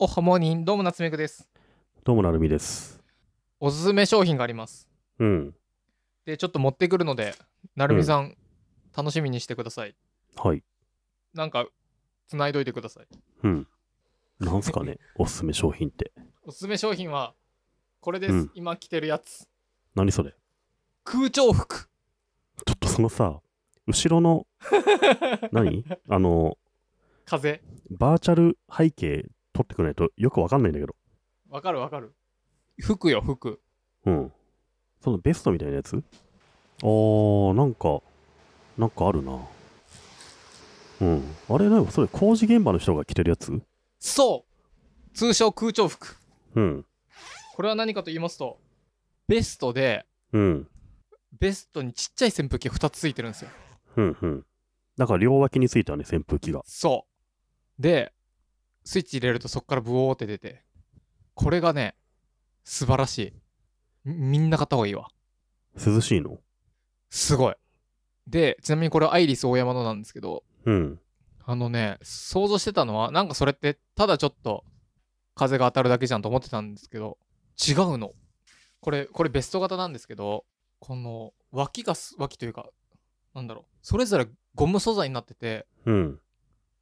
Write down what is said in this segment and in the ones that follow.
おはモーニンどうも夏目くですどうもなるみですおすすめ商品がありますうんでちょっと持ってくるのでなるみさん、楽しみにしてくださいはいなんかつないどいてくださいうんなんすかね おすすめ商品っておすすめ商品はこれです、うん今着てるやつ何それ空調服ちょっとそのさ後ろの 何あの風バーチャル背景取ってくれないとよくわかんないんだけど。わかるわかる。服よ、服。うん。そのベストみたいなやつあー、なんか、なんかあるな。うん。あれ、なんかそれ工事現場の人が着てるやつそう通称空調服。うん。これは何かと言いますと、ベストで、うん。ベストにちっちゃい扇風機が2つついてるんですよ。うんうん。だから両脇についたね、扇風機が。そう。で、スイッチ入れるとそこからブオーって出てこれがね素晴らしいみんな買った方がいいわ涼しいのすごいでちなみにこれアイリス大山のなんですけど、うん、あのね想像してたのはなんかそれってただちょっと風が当たるだけじゃんと思ってたんですけど違うのこれこれベスト型なんですけどこの脇が脇というかなんだろうそれぞれゴム素材になってて、うん、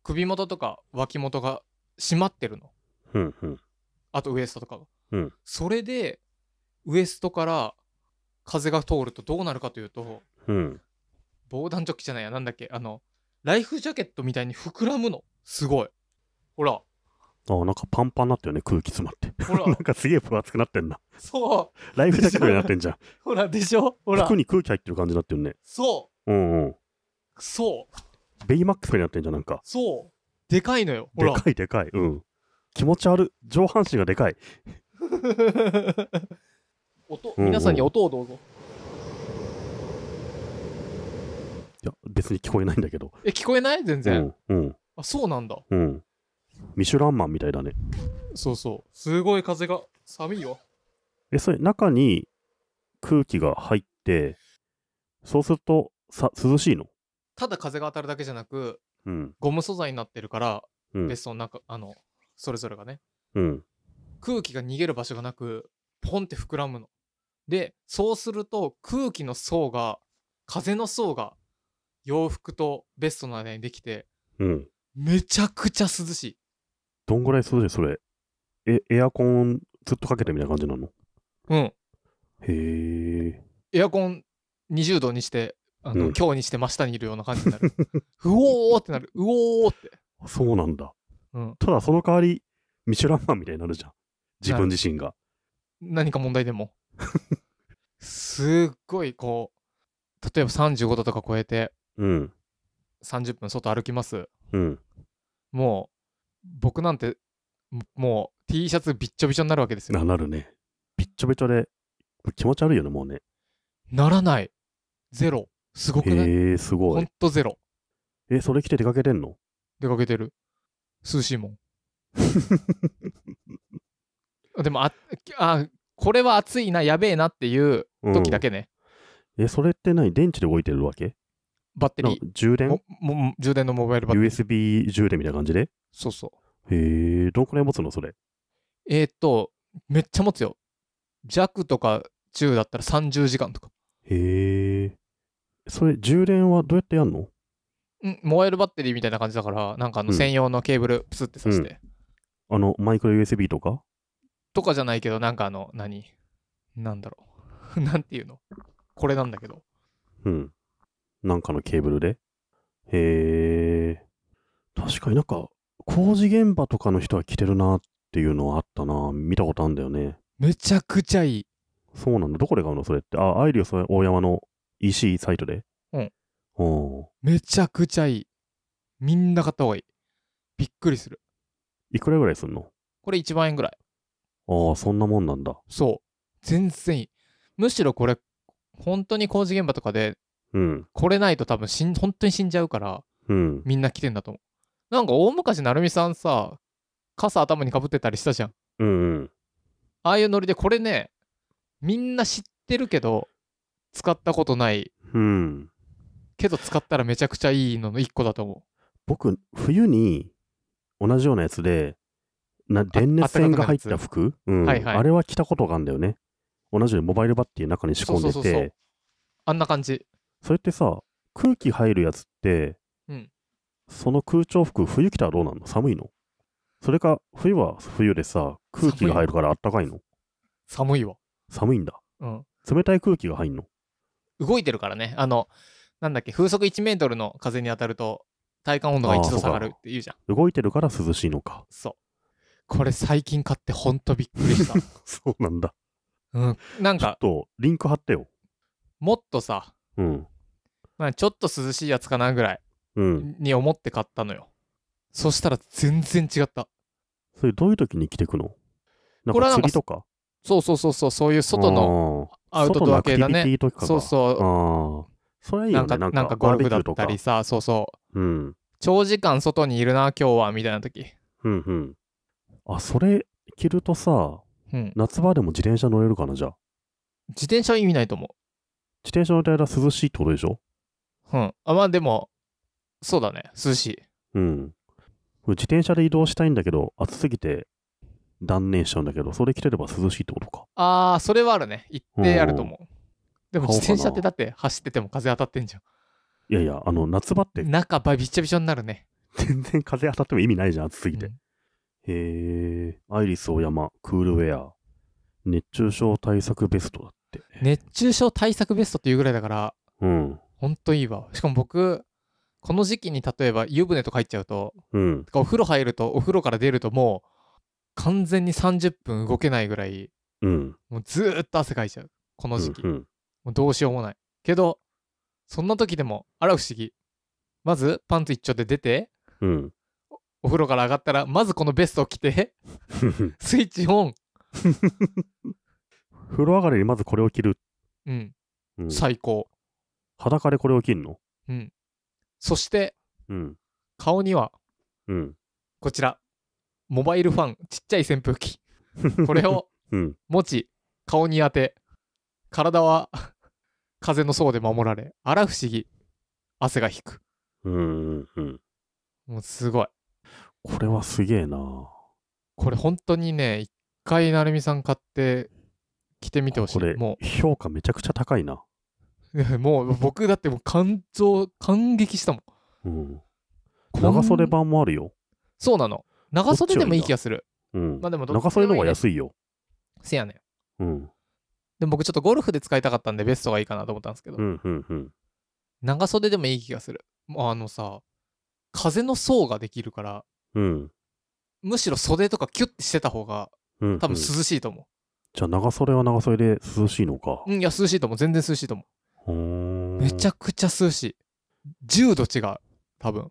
首元とか脇元が閉まってるの、うんうん、あとウエストとかうん、それでウエストから風が通るとどうなるかというと、うん、防弾チョッキじゃないやなんだっけあのライフジャケットみたいに膨らむのすごいほらあなんかパンパンになったよね空気詰まってほら なんかすげえ分厚くなってんなそうライフジャケットになってんじゃんほらでしょほら服に空気入ってる感じになってるねそううんうんそうベイマックスになってんじゃんなんかそうでかいのよ。ほでかいでかい。うん。気持ち悪い。上半身がでかい。音、うんうん皆さんに音をどうぞ。いや、別に聞こえないんだけど。え、聞こえない全う然、ん。うん。あ、そうなんだ。うん。ミシュランマンみたいだね。そうそう。すごい風が、寒いよ。え、それ、中に空気が入って、そうすると、さ、涼しいのただ風が当たるだけじゃなく、ゴム素材になってるから、うん、ベストの中あのそれぞれがね、うん、空気が逃げる場所がなくポンって膨らむの。でそうすると空気の層が風の層が洋服とベストの間にできて、うん、めちゃくちゃ涼しい。どんぐらい涼しいそれえエアコンずっとかけてみたいな感じなのうん。へえ。エアコン20度にしてあの、うん今日にして真下にいるような感じになる。うおーってなる。うおーって。そうなんだ。うん。ただその代わり、ミシュランマンみたいになるじゃん。自分自身が。何か問題でも。すっごいこう、例えば35度とか超えてうん。30分外歩きます。うん。もう、僕なんて、もう T シャツびっちょびちょになるわけですよな、。なるね。びっちょびちょで、気持ち悪いよね、もうね。ならない。ゼロ。すごくないえー、すごほいん。とゼロ。え、それ着て出かけてんの出かけてる。涼しいもん。でもあ、あ、これは暑いな、やべえなっていう時だけね。え、それって何電池で動いてるわけバッテリー。充ー電もも充電のモバイルバッテリー。?USB 充電みたいな感じでそうそう。へえー、どこくらい持つのそれ。えーっと、めっちゃ持つよ。弱とか中だったら30時間とか。へえそれ、充電はどうやってやんのん燃えるバッテリーみたいな感じだから、なんかあの専用のケーブル、プスって刺して、うん、あの、マイクロ USB とかとかじゃないけど、なんかあの、何なんだろう。なんていうのこれなんだけど。うん。なんかのケーブルでへえ。確かになんか、工事現場とかの人は着てるなっていうのはあったな。見たことあるんだよね。めちゃくちゃいい。そうなんだ。どこで買うのそれって。あ、アイリオス大山の EC サイトで。うん。おめちゃくちゃいい。みんな買った方がいい。びっくりする。いくらぐらいすんのこれ1万円ぐらい。ああ、そんなもんなんだ。そう。全然いい。むしろこれ、本当に工事現場とかで、うん、来れないと多分しん、本当に死んじゃうから、うん、みんな来てんだと思う。なんか大昔成美さんさ、傘頭にかぶってたりしたじゃん。うん、うん、ああいうノリで、これね、みんな知ってるけど、使ったことない、うん、けど使ったらめちゃくちゃいいのの1個だと思う僕冬に同じようなやつでな電熱線が入った服あれは着たことがあるんだよね同じようにモバイルバッテリーの中に仕込んでてあんな感じそれってさ空気入るやつって、うん、その空調服冬着たらどうなんの寒いのそれか冬は冬でさ空気が入るからあったかいの寒いわ寒いんだ、うん、冷たい空気が入んの動いてるからね。あの、なんだっけ、風速1メートルの風に当たると、体感温度が1度下がるって言うじゃん。動いてるから涼しいのか。そう。これ最近買ってほんとびっくりした。そうなんだ。うん。なんちょっか、と、リンク貼ってよ。もっとさ、うん。まあ、ちょっと涼しいやつかなぐらいうん。に思って買ったのよ。そしたら全然違った。それどういう時に着てくのなこんれはかなん釣りとかそうそうそうそう、そういう外の。アウトドア系だね。そうそう。それいいね、なんか、なんかゴルフだったりさ、そうそう。うん。長時間外にいるな、今日は、みたいな時。うんうん。あ、それ着るとさ、うん、夏場でも自転車乗れるかな、じゃあ。自転車意味ないと思う。自転車たら涼しいってことでしょうん。あ、まあでも、そうだね。涼しい。うん。自転車で移動したいんだけど、暑すぎて断念しちゃうんだけど、それ着てれば涼しいってことか。ああ、それはあるね。一定あると思う。でも自転車ってだって走ってても風当たってんじゃん。いやいや、あの、夏場って。中ばびっちゃびちゃになるね。全然風当たっても意味ないじゃん、暑すぎて。うん、へえ、アイリスオーヤマ、クールウェア、熱中症対策ベストだって。熱中症対策ベストっていうぐらいだから、うん。ほんといいわ。しかも僕、この時期に例えば湯船とか入っちゃうと、うん、お風呂入ると、お風呂から出るともう、完全に30分動けないぐらい、うん、もうずっと汗かいちゃうこの時期、うんうん、もうどうしようもないけどそんな時でもあら不思議まずパンツ一丁で出て、うん、お風呂から上がったらまずこのベストを着て スイッチオン風呂上がりにまずこれを着るうん、うん、最高裸でこれを着るのうんそして、うん、顔には、うん、こちらモバイルファン、ちっちゃい扇風機。これを持ち、顔に当て、体は 風の層で守られ、あら不思議、汗が引く。うんうん。もうすごい。これはすげえなこれ本当にね、一回成美さん買って着てみてほしい。これ、もう評価めちゃくちゃ高いな。もう僕だってもう感情、感激したもん。うん。長袖版もあるよ。そうなの。長袖でもいい気がする。うん。まあでも長袖の方が安いよ。せやねん。うん。でも僕ちょっとゴルフで使いたかったんでベストがいいかなと思ったんですけど。うんうんうん。長袖でもいい気がする。もうあのさ、風の層ができるから、うん。むしろ袖とかキュッてしてた方が、うん、うん、多分涼しいと思う。じゃあ長袖は長袖で涼しいのか。うん、いや、涼しいと思う。全然涼しいと思う。めちゃくちゃ涼しい。10度違う。多分。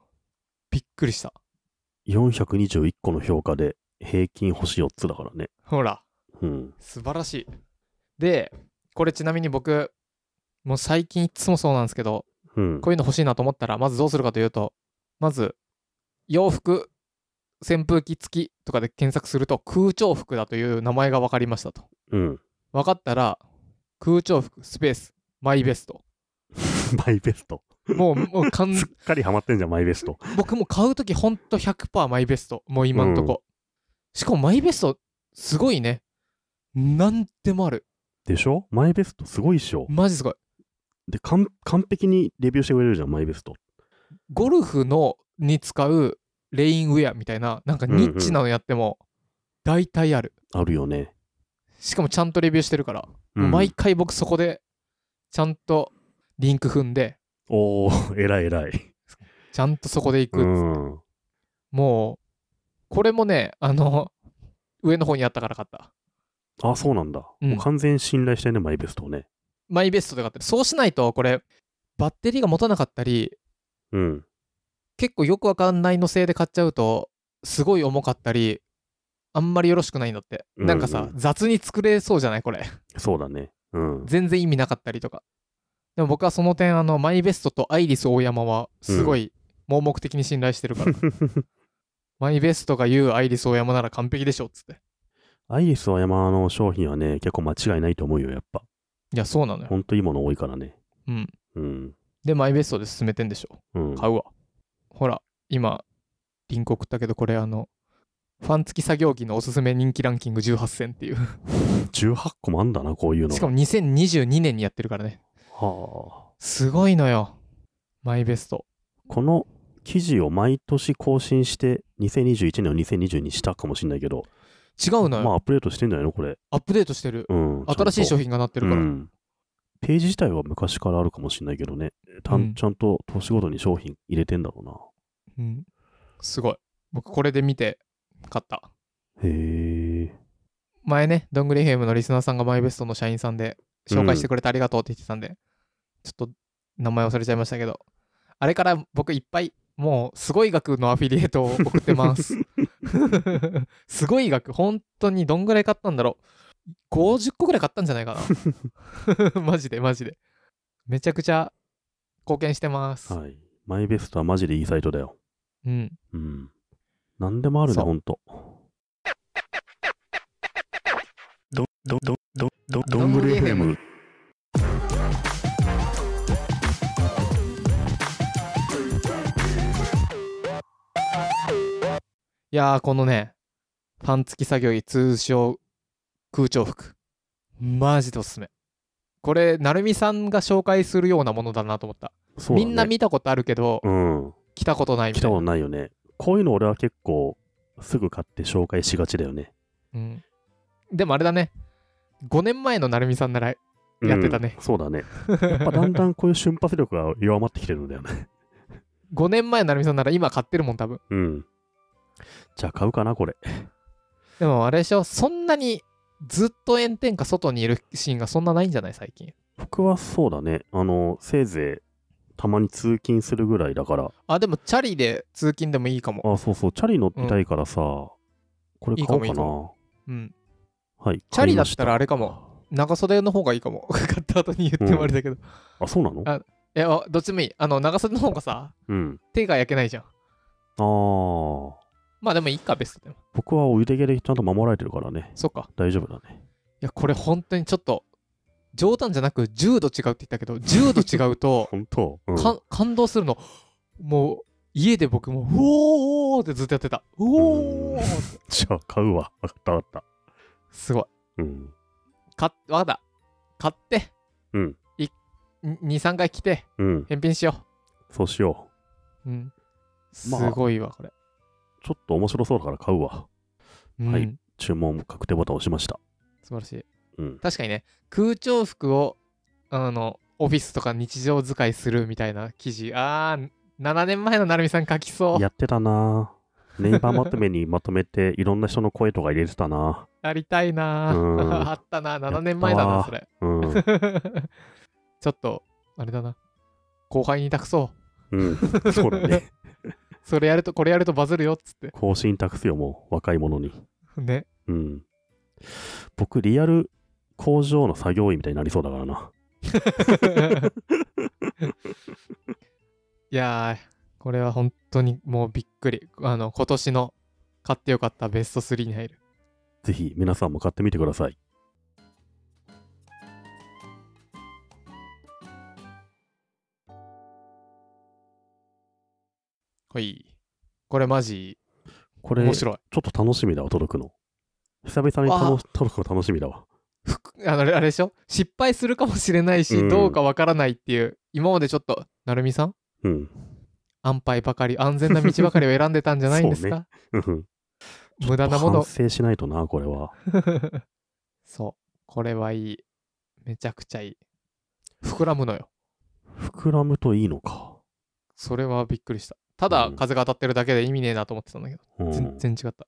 びっくりした。421個の評価で平均星4つだからね。ほら、うん。素晴らしい。で、これちなみに僕、もう最近いつもそうなんですけど、うん、こういうの欲しいなと思ったら、まずどうするかというと、まず、洋服、扇風機付きとかで検索すると、空調服だという名前が分かりましたと。うん、分かったら、空調服、スペース、マイベスト。マイベストもう、もう完全すっかりハマってんじゃん、マイベスト。僕も買うときほんと100%マイベスト。もう今んとこ。しかもマイベスト、すごいね。なんでもある。でしょマイベストすごいっしょ。マジすごい。で完、完璧にレビューしてくれるじゃん、マイベスト。ゴルフの、に使うレインウェアみたいな、なんかニッチなのやっても、大体ある。あるよね。しかもちゃんとレビューしてるから、うん毎回僕そこで、ちゃんとリンク踏んで、おお、偉い偉い。ちゃんとそこで行く、うん、もう、これもね、あの、上の方にあったから買った。あ、そうなんだ。うん、もう完全信頼してね、マイベストをね。マイベストで買ってそうしないと、これ、バッテリーが持たなかったり、うん。結構よくわかんないのせいで買っちゃうと、すごい重かったり、あんまりよろしくないんだって。んうん、なんかさ、雑に作れそうじゃないこれ。そうだね。うん。全然意味なかったりとか。でも僕はその点あのマイベストとアイリス大山はすごい盲目的に信頼してるから、マイベストが言うアイリス大山なら完璧でしょっつってアイリス大山の商品はね、結構間違いないと思うよ、やっぱ。いやそうなのよほんといいもの多いからね。うんうん。でマイベストで進めてんでしょうん。買うわほら今リンク送ったけどこれあのファン付き作業着のおすすめ人気ランキング18選っていう18 個もあんだな、こういうの。しかも2022年にやってるからねはあ、すごいのよ。マイベスト。この記事を毎年更新して、2021年を2020にしたかもしれないけど、違うのよ。まあ、アップデートしてんじゃないのこれ。アップデートしてる。うん。新しい商品がなってるから。うん、ページ自体は昔からあるかもしれないけどね。たうん、ちゃんと年ごとに商品入れてんだろうな。うん。すごい。僕、これで見て、買った。へえ。前ね、どんぐりヘムのリスナーさんがマイベストの社員さんで、紹介してくれてありがとうって言ってたんで、ちょっと名前忘れちゃいましたけど、あれから僕いっぱい、もうすごい額のアフィリエイトを送ってます。すごい額、本当にどんぐらい買ったんだろう。50個ぐらい買ったんじゃないかな。マジでマジで。めちゃくちゃ貢献してます。はい。マイベストはマジでいいサイトだよ。うん。うん。何でもあるね、ほんと。ど、ど、ど、ど、ど、んぐり FM。いやー、このね、ファン付き作業着、通称空調服。マジでおすすめ。これ、成美さんが紹介するようなものだなと思った。ね、みんな見たことあるけど、うん、来たことないみたいな。来たことないよね。こういうの俺は結構、すぐ買って紹介しがちだよね。うん。でもあれだね。5年前の成美さんならやってたね、うん、そうだね。やっぱだんだんこういう瞬発力が弱まってきてるんだよね。5 年前の成美さんなら今買ってるもん、多分。うん。じゃあ買うかな、これ。でもあれでしょ、そんなにずっと炎天下外にいるシーンがそんなないんじゃない最近。僕はそうだね。あの、せいぜいたまに通勤するぐらいだから。あ、でもチャリで通勤でもいいかも。あ、そうそう、チャリ乗ってたいからさ、これ買おうかいいかいいかな。うん。はい。チャリだったらあれかも。長袖の方がいいかも。買った後に言ってもあれだけど。いあ、そうなのあや、どっちもいい。あの、長袖の方がさ、うん。手が焼けないじゃん。ああ。まあでもいいか、ベストでも。僕はお湯でげでちゃんと守られてるからね。そっか。大丈夫だね。いや、これ本当にちょっと、冗談じゃなく10度違うって言ったけど、10度違うと、本当、うんか、感動するの。もう、家で僕も、うおーってずっとやってた。うおーおて。じゃあ買うわ。わかったわかった。すごい。うん。買っ、わかった。買って、うん。2、3回来て、うん。返品しよう。そうしよう。う。ん。すごいわ、これ。ちょっと面白そうだから買うわ。うん、はい。注文確定ボタン押しました。素晴らしい。うん、確かにね、空調服を、あの、オフィスとか日常使いするみたいな記事、あー、7年前の成美さん書きそう。やってたなネイバーまとめにまとめて、いろんな人の声とか入れてたなやりたいな、うん、あったな7年前だな、それ。うん、ちょっと、あれだな。後輩に託そう。うん、そうだね。それやると、これやるとバズるよっつって。更新託すよ、もう、若い者に。ね。うん。僕、リアル工場の作業員みたいになりそうだからな。いやこれは本当にもうびっくり。あの、今年の買ってよかったベスト3に入る。ぜひ皆さんも買ってみてください。はい。これマジ、これ、面白い。ちょっと楽しみだわ、届くの。久々に届くの楽しみだわ。あのあれでしょ失敗するかもしれないし、うん、どうかわからないっていう、今までちょっと、なるみさんうん。安牌ばかり、安全な道ばかりを選んでたんじゃないんですかう、うん。無駄なもの。反省しないとな、これは。そう。これはいい。めちゃくちゃいい。膨らむのよ。膨らむといいのか。それはびっくりした。ただ風が当たってるだけで意味ねえなと思ってたんだけど、うん、全然違った